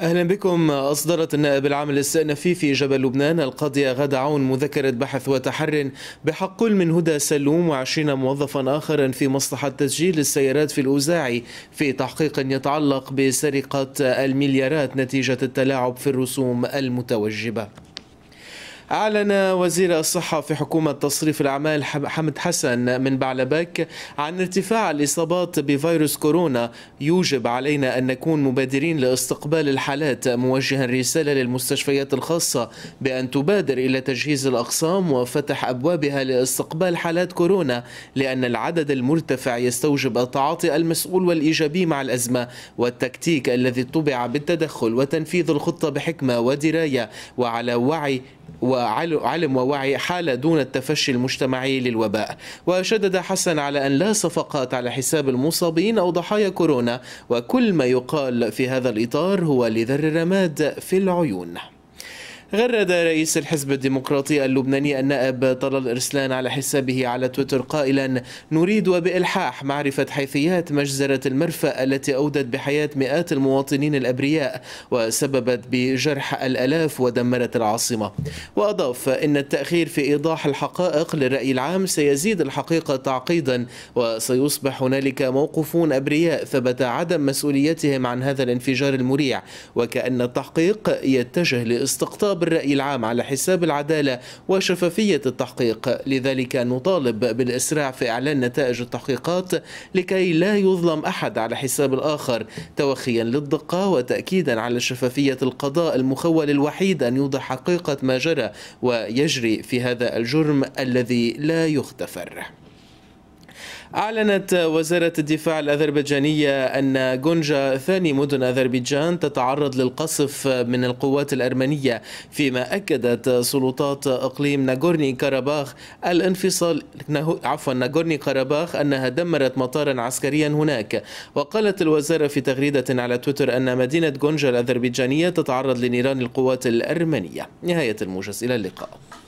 أهلا بكم أصدرت النائب العام الاستئنافي في جبل لبنان القاضي غدا عون مذكرة بحث وتحر بحق كل من هدى سلوم وعشرين موظفا آخرا في مصلحة تسجيل السيارات في الأوزاعي في تحقيق يتعلق بسرقة المليارات نتيجة التلاعب في الرسوم المتوجبة أعلن وزير الصحة في حكومة تصريف الأعمال حمد حسن من بعلبك عن ارتفاع الإصابات بفيروس كورونا يوجب علينا أن نكون مبادرين لاستقبال الحالات موجها رسالة للمستشفيات الخاصة بأن تبادر إلى تجهيز الأقسام وفتح أبوابها لاستقبال حالات كورونا لأن العدد المرتفع يستوجب التعاطي المسؤول والإيجابي مع الأزمة والتكتيك الذي طبع بالتدخل وتنفيذ الخطة بحكمة ودراية وعلى وعي و وعلم ووعي حال دون التفشي المجتمعي للوباء وشدد حسن على أن لا صفقات على حساب المصابين أو ضحايا كورونا وكل ما يقال في هذا الإطار هو لذر الرماد في العيون غرد رئيس الحزب الديمقراطي اللبناني النائب طلال إرسلان على حسابه على تويتر قائلا نريد وبإلحاح معرفة حيثيات مجزرة المرفأ التي أودت بحياة مئات المواطنين الأبرياء وسببت بجرح الألاف ودمرت العاصمة وأضاف إن التأخير في إيضاح الحقائق للرأي العام سيزيد الحقيقة تعقيدا وسيصبح هنالك موقوفون أبرياء ثبت عدم مسؤوليتهم عن هذا الانفجار المريع وكأن التحقيق يتجه لاستقطاب بالرأي الرأي العام على حساب العدالة وشفافية التحقيق لذلك نطالب بالإسراع في إعلان نتائج التحقيقات لكي لا يظلم أحد على حساب الآخر توخيا للدقة وتأكيدا على شفافية القضاء المخول الوحيد أن يوضح حقيقة ما جرى ويجري في هذا الجرم الذي لا يغتفر أعلنت وزارة الدفاع الأذربيجانية أن جونجا ثاني مدن أذربيجان تتعرض للقصف من القوات الأرمنية فيما أكدت سلطات إقليم ناغورني كاراباخ الانفصال عفوا ناغورني كاراباخ أنها دمرت مطارا عسكريا هناك وقالت الوزارة في تغريدة على تويتر أن مدينة جونجا الأذربيجانية تتعرض لنيران القوات الأرمنية نهاية الموجز إلى اللقاء